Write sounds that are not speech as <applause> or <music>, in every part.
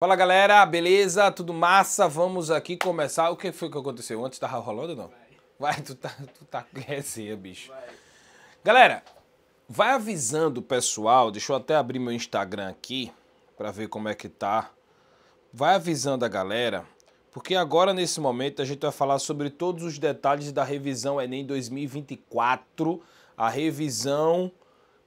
Fala galera, beleza? Tudo massa? Vamos aqui começar. O que foi que aconteceu? Antes tava rolando ou não? Vai, tu tá, tu tá com resenha, bicho. Vai. Galera, vai avisando o pessoal. Deixa eu até abrir meu Instagram aqui para ver como é que tá. Vai avisando a galera, porque agora nesse momento a gente vai falar sobre todos os detalhes da revisão Enem 2024, a revisão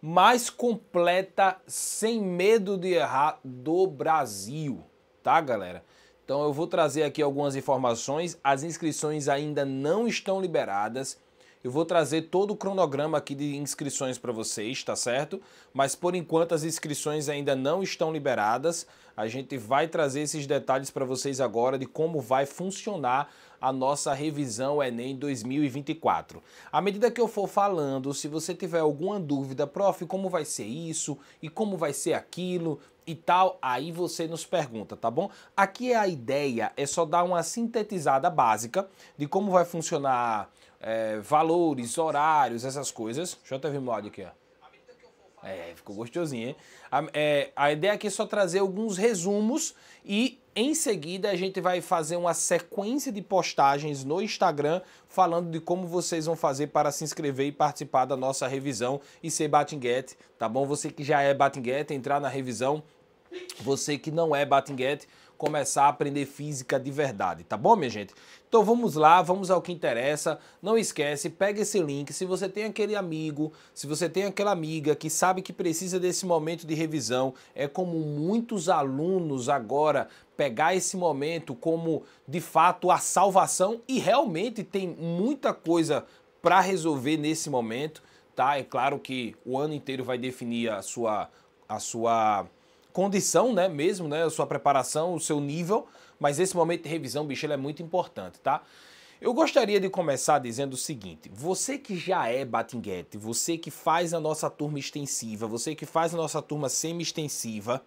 mais completa sem medo de errar do Brasil, tá, galera? Então eu vou trazer aqui algumas informações. As inscrições ainda não estão liberadas. Eu vou trazer todo o cronograma aqui de inscrições para vocês, tá certo? Mas por enquanto as inscrições ainda não estão liberadas. A gente vai trazer esses detalhes para vocês agora de como vai funcionar a nossa revisão Enem 2024. À medida que eu for falando, se você tiver alguma dúvida, prof, como vai ser isso e como vai ser aquilo, e tal, aí você nos pergunta, tá bom? Aqui é a ideia, é só dar uma sintetizada básica de como vai funcionar é, valores, horários, essas coisas. Deixa eu até ver o áudio aqui, ó. É, ficou gostosinho, hein? A, é, a ideia aqui é só trazer alguns resumos e em seguida a gente vai fazer uma sequência de postagens no Instagram falando de como vocês vão fazer para se inscrever e participar da nossa revisão e ser Batinguete, tá bom? Você que já é Batinguete, entrar na revisão. Você que não é Batinguete, começar a aprender física de verdade, tá bom, minha gente? Então vamos lá, vamos ao que interessa. Não esquece, pega esse link. Se você tem aquele amigo, se você tem aquela amiga que sabe que precisa desse momento de revisão, é como muitos alunos agora pegar esse momento como de fato a salvação e realmente tem muita coisa para resolver nesse momento, tá? É claro que o ano inteiro vai definir a sua a sua condição, né, mesmo, né, a sua preparação, o seu nível, mas esse momento de revisão, bicho, ele é muito importante, tá? Eu gostaria de começar dizendo o seguinte: você que já é Batinguete, você que faz a nossa turma extensiva, você que faz a nossa turma semi-extensiva,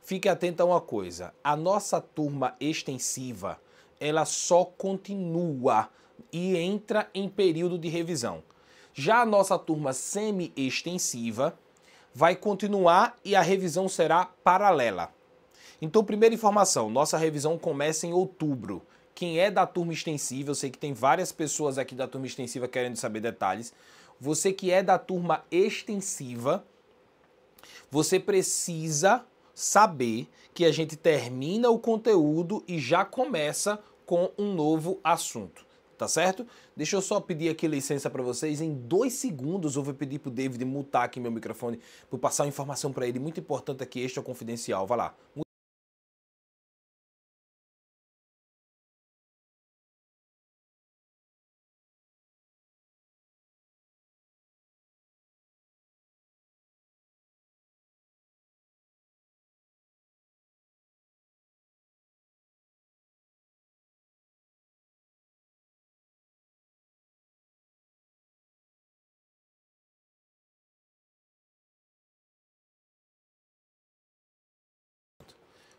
fique atento a uma coisa: a nossa turma extensiva ela só continua e entra em período de revisão. Já a nossa turma semi-extensiva vai continuar e a revisão será paralela. Então, primeira informação, nossa revisão começa em outubro. Quem é da turma extensiva, eu sei que tem várias pessoas aqui da turma extensiva querendo saber detalhes. Você que é da turma extensiva, você precisa saber que a gente termina o conteúdo e já começa com um novo assunto tá certo? Deixa eu só pedir aqui licença para vocês. Em dois segundos eu vou pedir pro David mutar aqui meu microfone, para passar uma informação para ele muito importante aqui, este é confidencial. Vai lá.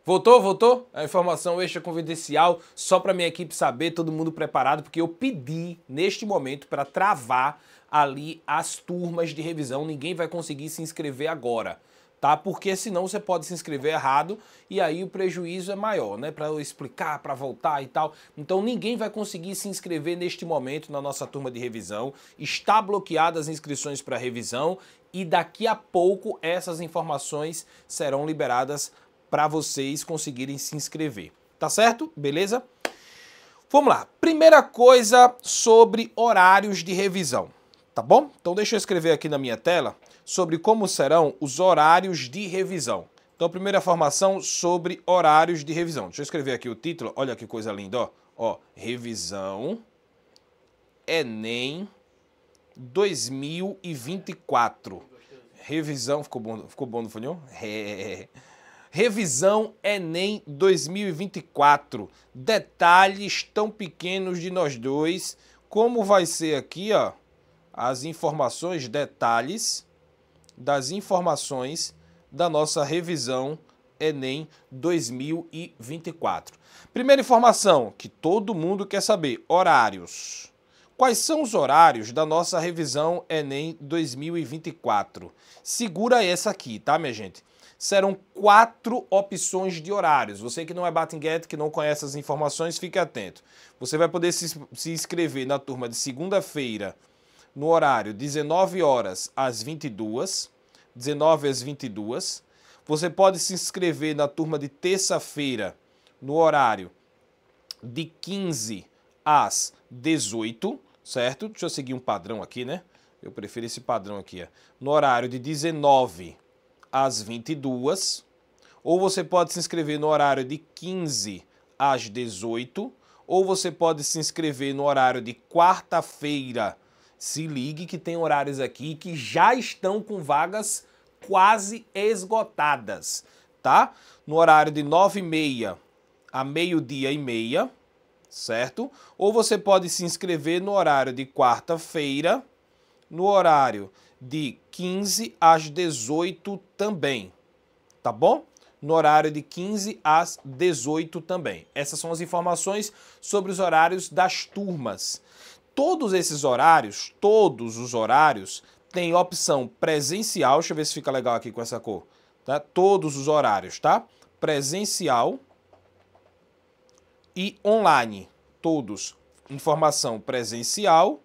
Voltou, voltou? A informação extra confidencial, só para minha equipe saber, todo mundo preparado, porque eu pedi neste momento para travar ali as turmas de revisão, ninguém vai conseguir se inscrever agora tá? Porque senão você pode se inscrever errado e aí o prejuízo é maior, né? Para explicar, para voltar e tal. Então ninguém vai conseguir se inscrever neste momento na nossa turma de revisão. Está bloqueada as inscrições para revisão e daqui a pouco essas informações serão liberadas para vocês conseguirem se inscrever. Tá certo? Beleza? Vamos lá. Primeira coisa sobre horários de revisão, tá bom? Então deixa eu escrever aqui na minha tela sobre como serão os horários de revisão. Então, primeira formação sobre horários de revisão. Deixa eu escrever aqui o título. Olha que coisa linda, ó. Ó, revisão Enem 2024. Revisão, ficou bom, ficou bom no funil? É. Revisão Enem 2024. Detalhes tão pequenos de nós dois. Como vai ser aqui, ó, as informações, detalhes das informações da nossa revisão Enem 2024. Primeira informação que todo mundo quer saber: horários. Quais são os horários da nossa revisão Enem 2024? Segura essa aqui, tá, minha gente? serão quatro opções de horários. Você que não é get, que não conhece as informações, fique atento. Você vai poder se, se inscrever na turma de segunda-feira, no horário 19 horas às 22, 19 às 22. Você pode se inscrever na turma de terça-feira, no horário de 15 às 18, certo? Deixa eu seguir um padrão aqui, né? Eu prefiro esse padrão aqui, ó. No horário de 19 às 22, ou você pode se inscrever no horário de 15 às 18, ou você pode se inscrever no horário de quarta-feira. Se ligue que tem horários aqui que já estão com vagas quase esgotadas, tá? No horário de 9h30 a meio-dia e meia, certo? Ou você pode se inscrever no horário de quarta-feira, no horário de 15 às 18 também, tá bom? No horário de 15 às 18 também. Essas são as informações sobre os horários das turmas. Todos esses horários, todos os horários, tem opção presencial. Deixa eu ver se fica legal aqui com essa cor. Tá? Todos os horários, tá? Presencial e online. Todos. Informação presencial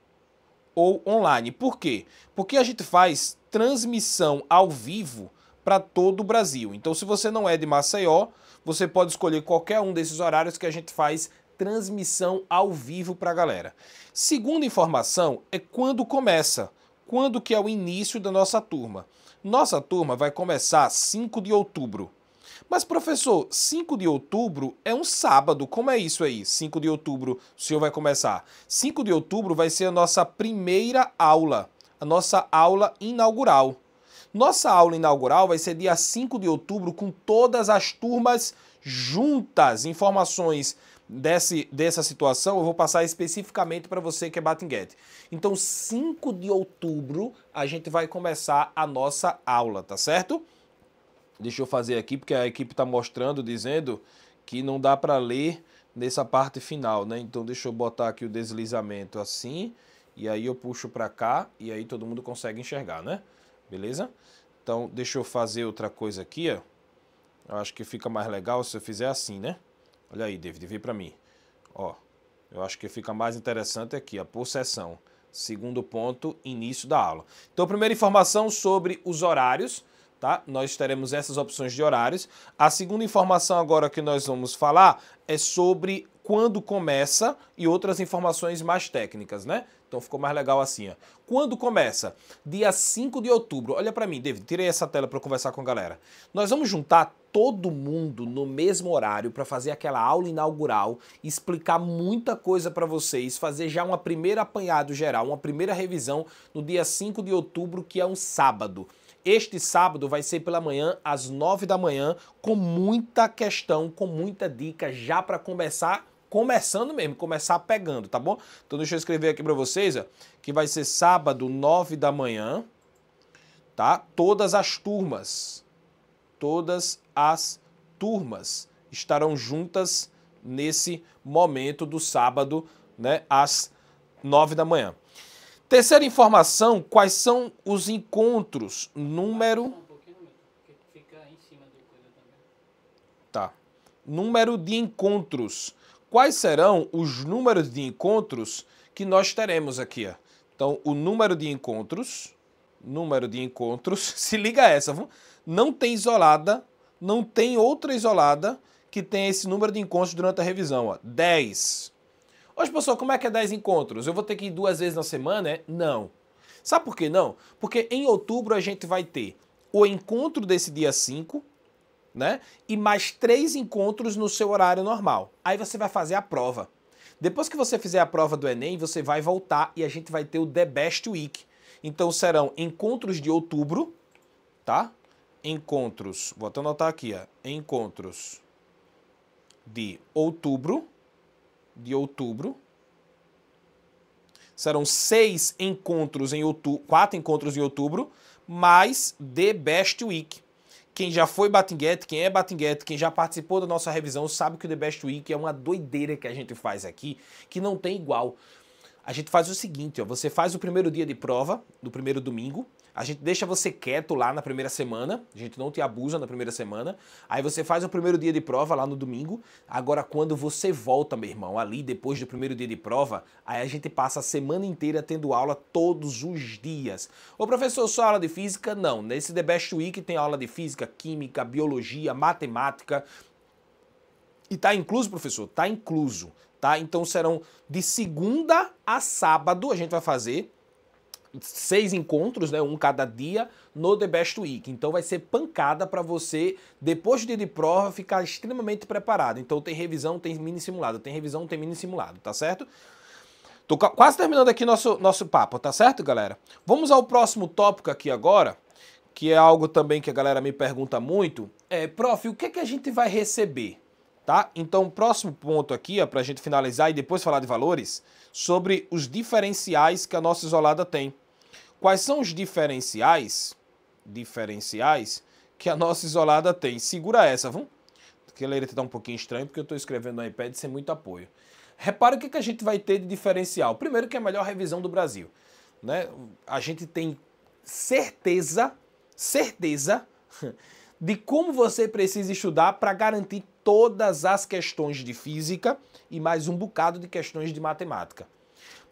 ou online. Por quê? Porque a gente faz transmissão ao vivo para todo o Brasil. Então, se você não é de Maceió, você pode escolher qualquer um desses horários que a gente faz transmissão ao vivo para a galera. Segunda informação é quando começa, quando que é o início da nossa turma. Nossa turma vai começar 5 de outubro. Mas, professor, 5 de outubro é um sábado. Como é isso aí? 5 de outubro, o senhor vai começar. 5 de outubro vai ser a nossa primeira aula, a nossa aula inaugural. Nossa aula inaugural vai ser dia 5 de outubro com todas as turmas juntas. Informações desse, dessa situação, eu vou passar especificamente para você que é Batinguete. Então, 5 de outubro, a gente vai começar a nossa aula, tá certo? Deixa eu fazer aqui, porque a equipe está mostrando, dizendo que não dá para ler nessa parte final, né? Então deixa eu botar aqui o deslizamento assim, e aí eu puxo para cá, e aí todo mundo consegue enxergar, né? Beleza? Então deixa eu fazer outra coisa aqui, ó. Eu acho que fica mais legal se eu fizer assim, né? Olha aí, David, vem para mim. Ó, eu acho que fica mais interessante aqui, a por Segundo ponto, início da aula. Então, primeira informação sobre os horários tá? Nós teremos essas opções de horários. A segunda informação agora que nós vamos falar é sobre quando começa e outras informações mais técnicas, né? Então ficou mais legal assim, ó. Quando começa? Dia 5 de outubro. Olha para mim, David, tirei essa tela para conversar com a galera. Nós vamos juntar todo mundo no mesmo horário para fazer aquela aula inaugural, explicar muita coisa para vocês, fazer já uma primeira apanhado geral, uma primeira revisão no dia 5 de outubro, que é um sábado. Este sábado vai ser pela manhã, às 9 da manhã, com muita questão, com muita dica já para começar, começando mesmo, começar pegando, tá bom? Então deixa eu escrever aqui para vocês, ó, que vai ser sábado, 9 da manhã, tá? Todas as turmas, todas as turmas estarão juntas nesse momento do sábado, né, às 9 da manhã. Terceira informação, quais são os encontros? Número. Tá. Número de encontros. Quais serão os números de encontros que nós teremos aqui? Ó? Então, o número de encontros. Número de encontros. <laughs> Se liga a essa. Não tem isolada, não tem outra isolada que tenha esse número de encontros durante a revisão. Ó. 10. Hoje, pessoal, como é que é 10 encontros? Eu vou ter que ir duas vezes na semana, é? Não. Sabe por que não? Porque em outubro a gente vai ter o encontro desse dia 5, né? E mais três encontros no seu horário normal. Aí você vai fazer a prova. Depois que você fizer a prova do Enem, você vai voltar e a gente vai ter o The Best Week. Então serão encontros de outubro, tá? Encontros, vou até anotar aqui, ó. Encontros de outubro de outubro. Serão seis encontros em outubro, quatro encontros em outubro, mais The Best Week. Quem já foi Batinguete, quem é Batinguete, quem já participou da nossa revisão, sabe que o The Best Week é uma doideira que a gente faz aqui, que não tem igual. A gente faz o seguinte, ó, você faz o primeiro dia de prova, do primeiro domingo, a gente deixa você quieto lá na primeira semana, a gente não te abusa na primeira semana. Aí você faz o primeiro dia de prova lá no domingo. Agora, quando você volta, meu irmão, ali depois do primeiro dia de prova, aí a gente passa a semana inteira tendo aula todos os dias. Ô professor, só aula de física? Não. Nesse The Best Week tem aula de física, química, biologia, matemática. E tá incluso, professor? Tá incluso, tá? Então serão de segunda a sábado a gente vai fazer seis encontros, né, um cada dia, no The Best Week. Então vai ser pancada para você, depois do dia de prova, ficar extremamente preparado. Então tem revisão, tem mini simulado, tem revisão, tem mini simulado, tá certo? Tô quase terminando aqui nosso, nosso papo, tá certo, galera? Vamos ao próximo tópico aqui agora, que é algo também que a galera me pergunta muito. É, prof, o que, é que a gente vai receber? Tá? Então, o próximo ponto aqui, para a gente finalizar e depois falar de valores, sobre os diferenciais que a nossa isolada tem. Quais são os diferenciais, diferenciais que a nossa isolada tem? Segura essa, vamos? Porque ele está um pouquinho estranho, porque eu estou escrevendo no iPad sem muito apoio. Repara o que, que a gente vai ter de diferencial. Primeiro que é a melhor revisão do Brasil. Né? A gente tem certeza, certeza de como você precisa estudar para garantir todas as questões de física e mais um bocado de questões de matemática.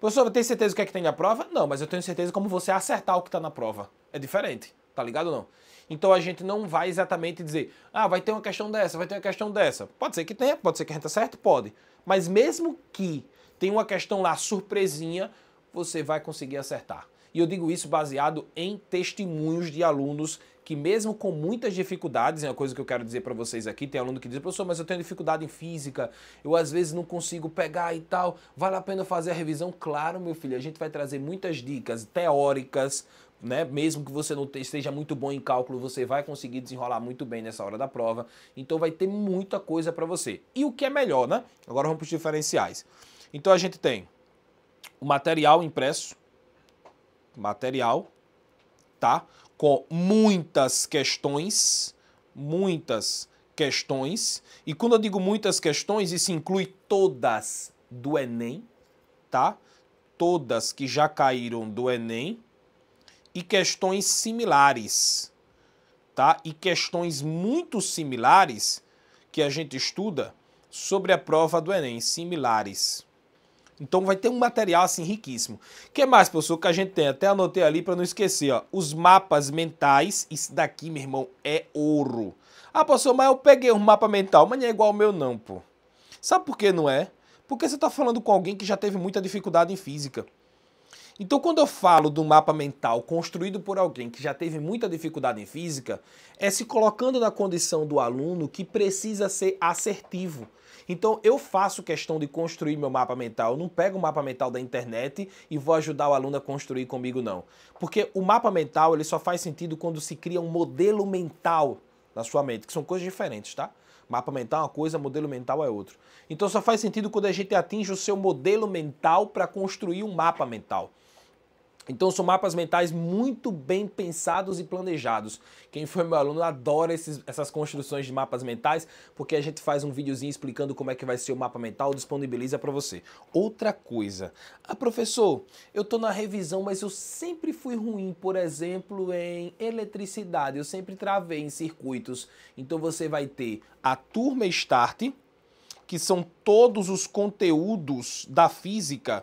Professor, tem certeza do que é que tem na prova? Não, mas eu tenho certeza como você acertar o que está na prova. É diferente, tá ligado ou não? Então a gente não vai exatamente dizer, ah, vai ter uma questão dessa, vai ter uma questão dessa. Pode ser que tenha, pode ser que a gente acerte, pode. Mas mesmo que tenha uma questão lá surpresinha, você vai conseguir acertar. E eu digo isso baseado em testemunhos de alunos que mesmo com muitas dificuldades, é uma coisa que eu quero dizer para vocês aqui, tem aluno que diz, professor, mas eu tenho dificuldade em física, eu às vezes não consigo pegar e tal, vale a pena fazer a revisão? Claro, meu filho, a gente vai trazer muitas dicas teóricas, né? Mesmo que você não esteja muito bom em cálculo, você vai conseguir desenrolar muito bem nessa hora da prova. Então vai ter muita coisa para você. E o que é melhor, né? Agora vamos para os diferenciais. Então a gente tem o material impresso, material, tá? com muitas questões, muitas questões, e quando eu digo muitas questões, isso inclui todas do Enem, tá? Todas que já caíram do Enem e questões similares, tá? E questões muito similares que a gente estuda sobre a prova do Enem, similares. Então vai ter um material assim riquíssimo. O que mais, professor, que a gente tem? Até anotei ali para não esquecer, ó. Os mapas mentais. Isso daqui, meu irmão, é ouro. Ah, professor, mas eu peguei um mapa mental, mas não é igual ao meu, não, pô. Sabe por que não é? Porque você está falando com alguém que já teve muita dificuldade em física. Então, quando eu falo do mapa mental construído por alguém que já teve muita dificuldade em física, é se colocando na condição do aluno que precisa ser assertivo então eu faço questão de construir meu mapa mental, eu não pego o mapa mental da internet e vou ajudar o aluno a construir comigo não. Porque o mapa mental, ele só faz sentido quando se cria um modelo mental na sua mente, que são coisas diferentes, tá? Mapa mental é uma coisa, modelo mental é outro. Então só faz sentido quando a gente atinge o seu modelo mental para construir um mapa mental. Então são mapas mentais muito bem pensados e planejados. Quem foi meu aluno adora esses, essas construções de mapas mentais, porque a gente faz um videozinho explicando como é que vai ser o mapa mental, disponibiliza para você. Outra coisa, ah professor, eu tô na revisão, mas eu sempre fui ruim, por exemplo, em eletricidade, eu sempre travei em circuitos. Então você vai ter a turma start, que são todos os conteúdos da física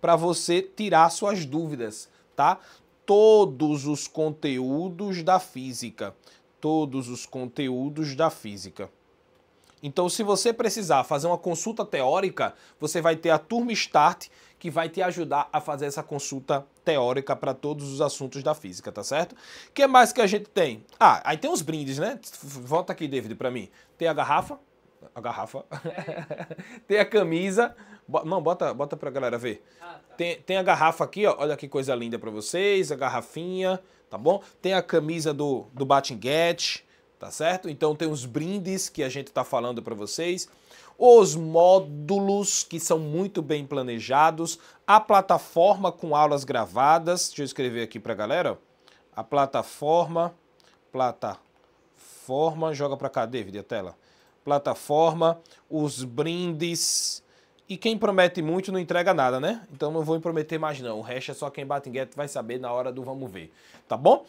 para você tirar suas dúvidas, tá? Todos os conteúdos da física, todos os conteúdos da física. Então, se você precisar fazer uma consulta teórica, você vai ter a turma Start que vai te ajudar a fazer essa consulta teórica para todos os assuntos da física, tá certo? O que mais que a gente tem? Ah, aí tem uns brindes, né? Volta aqui, David, para mim. Tem a garrafa, a garrafa, <laughs> tem a camisa, não, bota, bota pra galera ver. Ah, tá. tem, tem a garrafa aqui, ó. Olha que coisa linda pra vocês. A garrafinha, tá bom? Tem a camisa do, do Get, tá certo? Então tem os brindes que a gente tá falando pra vocês. Os módulos que são muito bem planejados. A plataforma com aulas gravadas. Deixa eu escrever aqui pra galera. A plataforma. Plataforma. Joga pra cá, David, a tela. Plataforma. Os brindes e quem promete muito não entrega nada, né? Então não vou prometer mais não. O resto é só quem bate em gueto vai saber na hora do vamos ver, tá bom?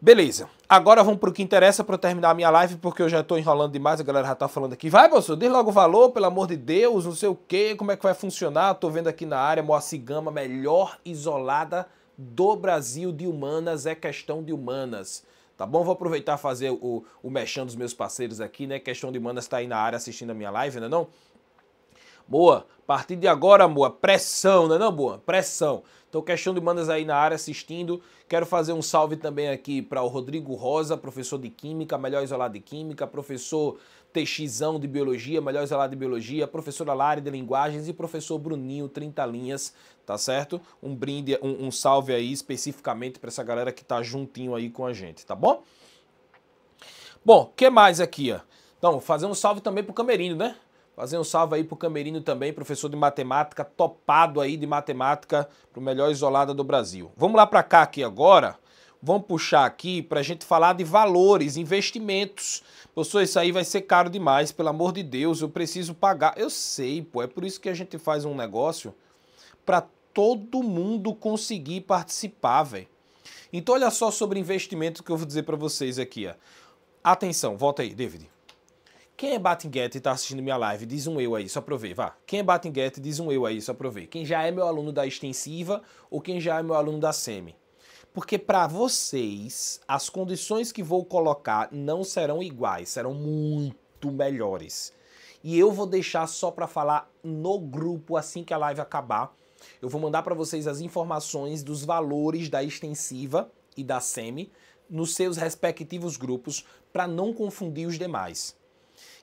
Beleza. Agora vamos pro que interessa para terminar a minha live, porque eu já tô enrolando demais, a galera já tá falando aqui. Vai, Bolsonaro, dê logo o valor, pelo amor de Deus, não sei o quê, como é que vai funcionar. Tô vendo aqui na área, Moacir Gama, melhor isolada do Brasil de humanas, é questão de humanas. Tá bom? Vou aproveitar fazer o, o mexão dos meus parceiros aqui, né? Questão de humanas tá aí na área assistindo a minha live, né, não é não? Boa. A partir de agora, boa. Pressão, né, não, boa? Pressão. Então, questão de mandas aí na área assistindo. Quero fazer um salve também aqui para o Rodrigo Rosa, professor de Química, melhor isolado de Química, professor Texizão de Biologia, melhor isolado de Biologia, professora Lari de Linguagens e professor Bruninho, 30 linhas, tá certo? Um brinde, um, um salve aí especificamente para essa galera que tá juntinho aí com a gente, tá bom? Bom, o que mais aqui, ó? Então, fazer um salve também para o Camerino, né? Fazer um salve aí pro Camerino também, professor de matemática, topado aí de matemática pro melhor isolada do Brasil. Vamos lá para cá aqui agora. Vamos puxar aqui para a gente falar de valores, investimentos. Professor, isso aí vai ser caro demais, pelo amor de Deus, eu preciso pagar. Eu sei, pô, é por isso que a gente faz um negócio para todo mundo conseguir participar, velho. Então olha só sobre investimento que eu vou dizer para vocês aqui, ó. Atenção, volta aí, David. Quem é Battinget e tá assistindo minha live, diz um eu aí, só pra eu ver, vá. Quem é Battinget, diz um eu aí, só pra eu ver. Quem já é meu aluno da extensiva ou quem já é meu aluno da semi. Porque para vocês, as condições que vou colocar não serão iguais, serão muito melhores. E eu vou deixar só para falar no grupo assim que a live acabar. Eu vou mandar para vocês as informações dos valores da extensiva e da semi nos seus respectivos grupos para não confundir os demais.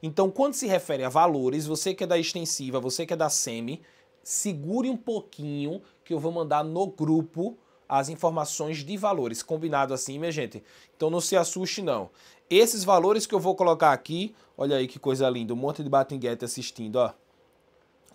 Então, quando se refere a valores, você que é da extensiva, você que é da semi, segure um pouquinho que eu vou mandar no grupo as informações de valores, combinado assim, minha gente? Então não se assuste não. Esses valores que eu vou colocar aqui, olha aí que coisa linda, um monte de Batinguete assistindo, ó.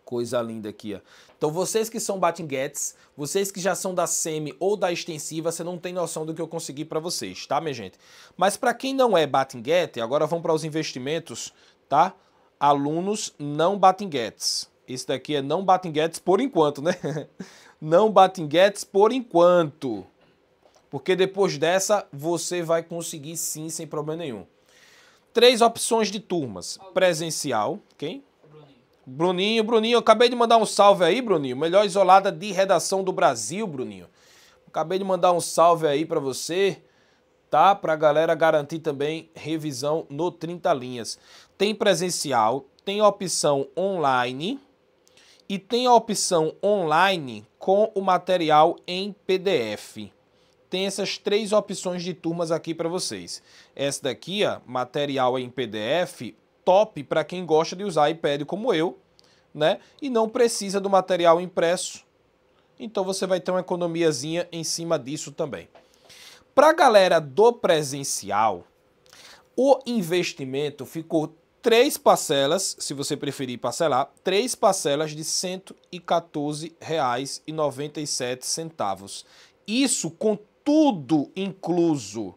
Coisa linda aqui, ó. Então vocês que são Batinguetes, vocês que já são da semi ou da extensiva, você não tem noção do que eu consegui para vocês, tá, minha gente? Mas para quem não é Batinguete, agora vamos para os investimentos tá? Alunos não Batinguetes. Esse daqui é não Batinguetes por enquanto, né? <laughs> não Batinguetes por enquanto. Porque depois dessa você vai conseguir sim, sem problema nenhum. Três opções de turmas. Presencial, quem? Bruninho, Bruninho, eu acabei de mandar um salve aí, Bruninho. Melhor isolada de redação do Brasil, Bruninho. Acabei de mandar um salve aí para você tá? Para a galera garantir também revisão no 30 linhas. Tem presencial, tem opção online e tem a opção online com o material em PDF. Tem essas três opções de turmas aqui para vocês. Essa daqui, ó, material em PDF, top para quem gosta de usar iPad como eu, né? E não precisa do material impresso. Então você vai ter uma economiazinha em cima disso também. Para a galera do presencial, o investimento ficou três parcelas, se você preferir parcelar, três parcelas de R$ 114,97. Isso com tudo incluso,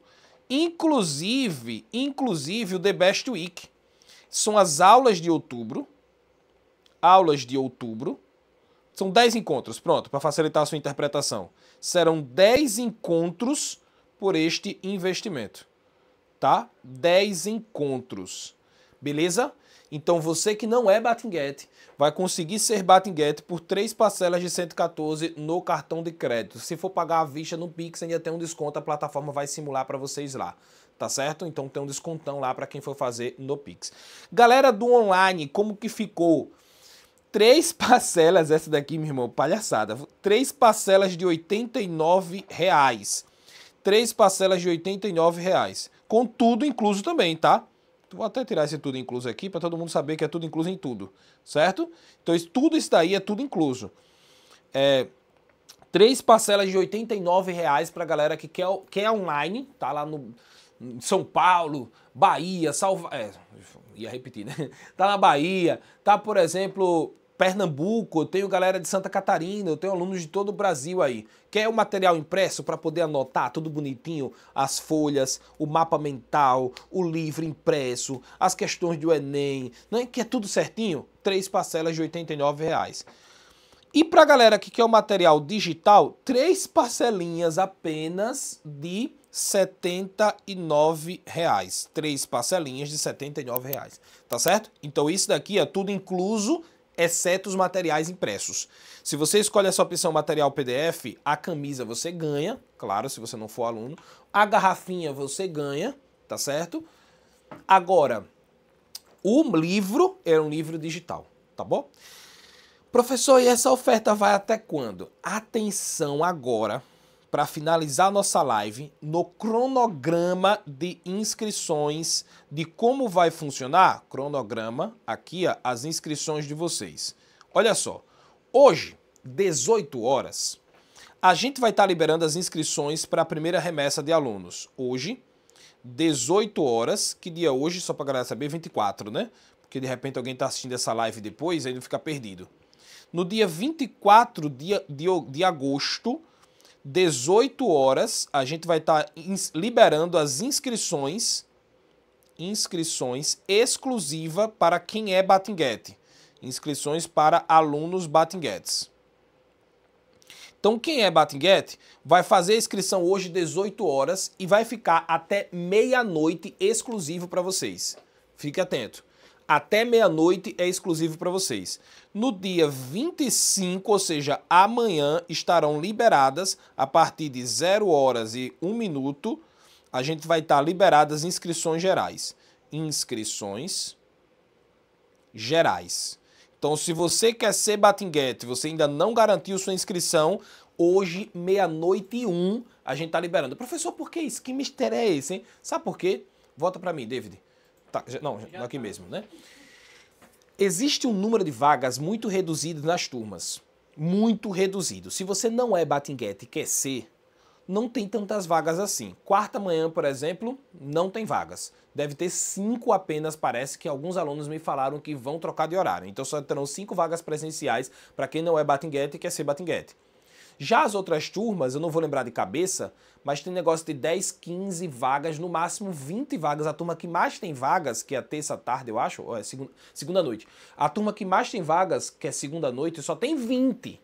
inclusive, inclusive o The Best Week. São as aulas de outubro, aulas de outubro. São 10 encontros, pronto, para facilitar a sua interpretação. Serão 10 encontros por este investimento, tá? 10 encontros, beleza? Então você que não é Batinguete vai conseguir ser Batinguete por três parcelas de 114 no cartão de crédito. Se for pagar à vista no Pix, ainda tem um desconto, a plataforma vai simular para vocês lá. Tá certo? Então tem um descontão lá para quem for fazer no Pix. Galera do online, como que ficou? Três <laughs> parcelas, essa daqui, meu irmão, palhaçada. Três parcelas de R$ reais três parcelas de R$ 89,00, com tudo incluso também, tá? Vou até tirar esse tudo incluso aqui para todo mundo saber que é tudo incluso em tudo, certo? Então isso, tudo isso daí é tudo incluso. É, três parcelas de R$ 89,00 para a galera que quer, quer online, tá lá no São Paulo, Bahia, Salva... É, ia repetir, né? <laughs> Tá na Bahia, tá, por exemplo, Pernambuco, eu tenho galera de Santa Catarina, eu tenho alunos de todo o Brasil aí. Quer o material impresso para poder anotar tudo bonitinho? As folhas, o mapa mental, o livro impresso, as questões do Enem, né? que é tudo certinho? Três parcelas de R$ 89,00. E para a galera que quer o material digital, três parcelinhas apenas de R$ 79,00. Três parcelinhas de R$ 79,00, tá certo? Então isso daqui é tudo incluso exceto os materiais impressos. Se você escolhe essa opção material PDF, a camisa você ganha, claro, se você não for aluno, a garrafinha você ganha, tá certo? Agora, o livro é um livro digital, tá bom? Professor, e essa oferta vai até quando? Atenção agora, para finalizar nossa live no cronograma de inscrições de como vai funcionar cronograma aqui ó, as inscrições de vocês. Olha só, hoje 18 horas a gente vai estar tá liberando as inscrições para a primeira remessa de alunos. Hoje 18 horas, que dia hoje só para galera saber 24, né? Porque de repente alguém está assistindo essa live depois aí não fica perdido. No dia 24 de, de, de agosto 18 horas, a gente vai estar tá liberando as inscrições, inscrições exclusiva para quem é Batinguete. Inscrições para alunos Batinguetes. Então, quem é Batinguete vai fazer a inscrição hoje 18 horas e vai ficar até meia-noite exclusivo para vocês. Fique atento até meia-noite é exclusivo para vocês. No dia 25, ou seja, amanhã, estarão liberadas a partir de 0 horas e 1 minuto. A gente vai estar tá liberadas inscrições gerais. Inscrições gerais. Então, se você quer ser Batinguete, você ainda não garantiu sua inscrição, hoje, meia-noite e um, a gente está liberando. Professor, por que isso? Que mistério é esse, hein? Sabe por quê? Volta para mim, David. Tá, já, não, já, aqui mesmo, né? Existe um número de vagas muito reduzido nas turmas. Muito reduzido. Se você não é Batinguete e quer ser, não tem tantas vagas assim. Quarta manhã, por exemplo, não tem vagas. Deve ter cinco apenas, parece que alguns alunos me falaram que vão trocar de horário. Então só terão cinco vagas presenciais para quem não é Batinguete e quer ser Batinguete. Já as outras turmas, eu não vou lembrar de cabeça, mas tem negócio de 10, 15 vagas, no máximo 20 vagas. A turma que mais tem vagas, que é terça tarde, eu acho, ou é segunda, segunda noite. A turma que mais tem vagas, que é segunda noite, só tem 20.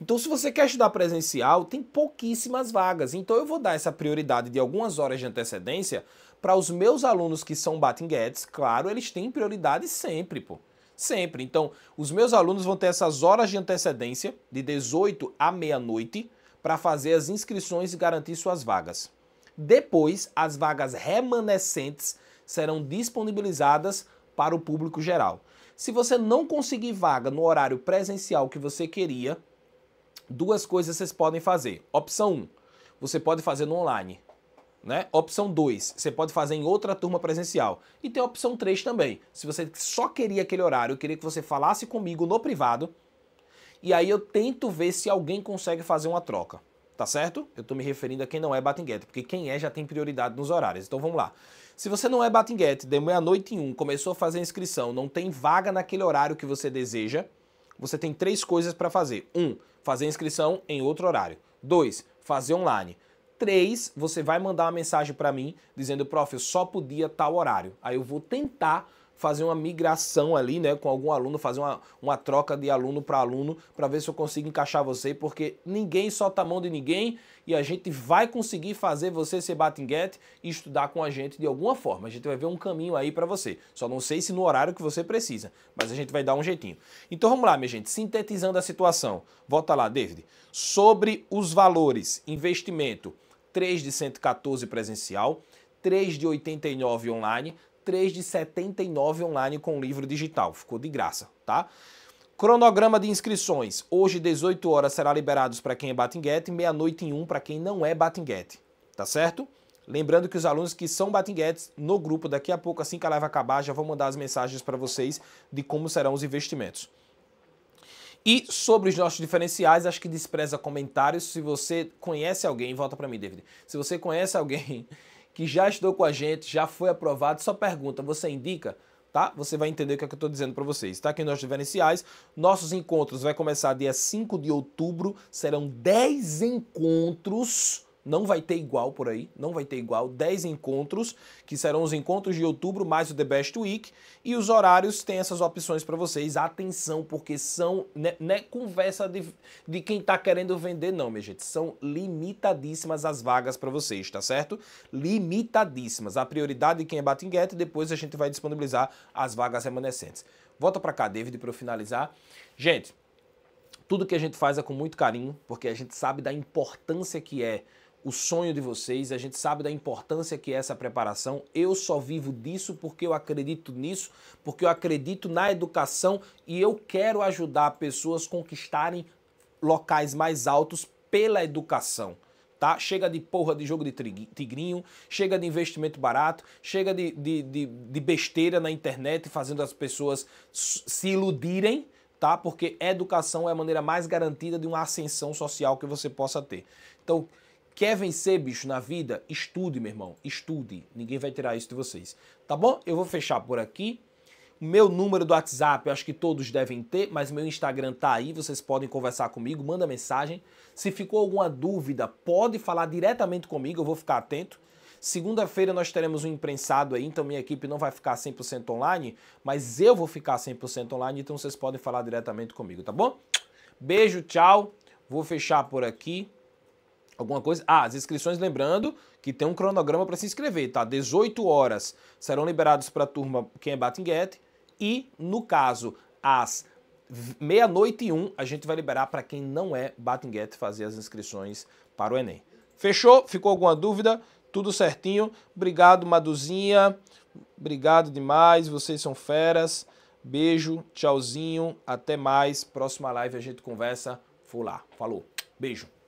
Então, se você quer estudar presencial, tem pouquíssimas vagas. Então, eu vou dar essa prioridade de algumas horas de antecedência para os meus alunos que são Batinguetes. Claro, eles têm prioridade sempre, pô. Sempre. Então, os meus alunos vão ter essas horas de antecedência de 18 à meia-noite para fazer as inscrições e garantir suas vagas. Depois, as vagas remanescentes serão disponibilizadas para o público geral. Se você não conseguir vaga no horário presencial que você queria, duas coisas vocês podem fazer. Opção 1, um, você pode fazer no online. Né? Opção 2, você pode fazer em outra turma presencial. E tem a opção 3 também. Se você só queria aquele horário, eu queria que você falasse comigo no privado e aí eu tento ver se alguém consegue fazer uma troca. Tá certo? Eu estou me referindo a quem não é batting porque quem é já tem prioridade nos horários. Então vamos lá. Se você não é batting deu meia-noite em um, começou a fazer a inscrição, não tem vaga naquele horário que você deseja, você tem três coisas para fazer. Um, fazer a inscrição em outro horário. Dois, fazer online. três, você vai mandar uma mensagem para mim dizendo, prof, eu só podia tal horário. Aí eu vou tentar fazer uma migração ali, né, com algum aluno, fazer uma, uma troca de aluno para aluno, para ver se eu consigo encaixar você, porque ninguém solta a mão de ninguém e a gente vai conseguir fazer você ser batinguete e estudar com a gente de alguma forma. A gente vai ver um caminho aí para você. Só não sei se no horário que você precisa, mas a gente vai dar um jeitinho. Então vamos lá, minha gente, sintetizando a situação. Volta lá, David. Sobre os valores, investimento, 3 de 114 presencial, 3 de 89 online, 3 de 79 online com livro digital. Ficou de graça, tá? Cronograma de inscrições. Hoje, 18 horas, será liberados para quem é Batinguete, meia-noite em 1 para quem não é Batinguete, tá certo? Lembrando que os alunos que são Batinguetes no grupo, daqui a pouco, assim que a live acabar, já vou mandar as mensagens para vocês de como serão os investimentos. E sobre os nossos diferenciais, acho que despreza comentários. Se você conhece alguém, volta para mim, David. Se você conhece alguém que já estudou com a gente, já foi aprovado, só pergunta, você indica? Tá? Você vai entender o que, é que eu estou dizendo para vocês. Está aqui nos diferenciais. Nossos encontros vai começar dia 5 de outubro, serão 10 encontros não vai ter igual por aí, não vai ter igual. 10 encontros, que serão os encontros de outubro, mais o The Best Week. E os horários têm essas opções para vocês. Atenção, porque são. Né, não é conversa de, de quem está querendo vender, não, minha gente. São limitadíssimas as vagas para vocês, tá certo? Limitadíssimas. A prioridade de quem é Batinguete, depois a gente vai disponibilizar as vagas remanescentes. Volta para cá, David, para eu finalizar. Gente, tudo que a gente faz é com muito carinho, porque a gente sabe da importância que é o sonho de vocês, a gente sabe da importância que é essa preparação. Eu só vivo disso porque eu acredito nisso, porque eu acredito na educação e eu quero ajudar pessoas a conquistarem locais mais altos pela educação. Tá? Chega de porra de jogo de tigrinho, chega de investimento barato, chega de, de, de, de besteira na internet fazendo as pessoas se iludirem, tá? Porque educação é a maneira mais garantida de uma ascensão social que você possa ter. Então, Quer vencer, bicho, na vida? Estude, meu irmão. Estude. Ninguém vai tirar isso de vocês. Tá bom? Eu vou fechar por aqui. Meu número do WhatsApp, eu acho que todos devem ter, mas meu Instagram tá aí, vocês podem conversar comigo, manda mensagem. Se ficou alguma dúvida, pode falar diretamente comigo, eu vou ficar atento. Segunda-feira nós teremos um imprensado aí, então minha equipe não vai ficar 100% online, mas eu vou ficar 100% online, então vocês podem falar diretamente comigo, tá bom? Beijo, tchau. Vou fechar por aqui alguma coisa. Ah, as inscrições, lembrando que tem um cronograma para se inscrever, tá? 18 horas serão liberados para a turma quem é Batinguete e, no caso, às meia-noite e um, a gente vai liberar para quem não é Batinguete fazer as inscrições para o Enem. Fechou? Ficou alguma dúvida? Tudo certinho? Obrigado, Maduzinha. Obrigado demais, vocês são feras. Beijo, tchauzinho, até mais. Próxima live a gente conversa. Vou lá. Falou. Beijo.